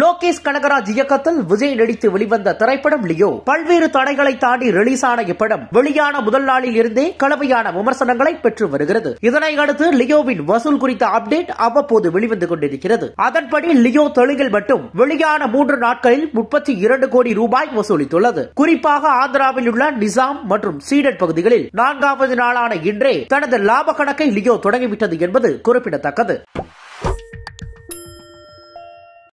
லோகேஷ் கனகராஜ் இயக்கத்தில் விஜய் நடித்து வெளிவந்த திரைப்படம் லியோ பல்வேறு தடைகளை தாண்டி ரிலீஸ் ஆன இப்படம் வெளியான முதல் நாளில் இருந்தே கலவையான விமர்சனங்களை பெற்று வருகிறது இதனை அடுத்து லியோவின் வசூல் குறித்த அப்டேட் அவ்வப்போது வெளிவந்து கொண்டிருக்கிறது அதன்படி லியோ தெலுங்கில் மட்டும் வெளியான மூன்று நாட்களில் முப்பத்தி இரண்டு கோடி ரூபாய் வசூலித்துள்ளது குறிப்பாக ஆந்திராவில் உள்ள நிசாம் மற்றும் சீடட் பகுதிகளில் நான்காவது நாளான இன்றே தனது லாப கணக்கை லியோ தொடங்கிவிட்டது என்பது குறிப்பிடத்தக்கது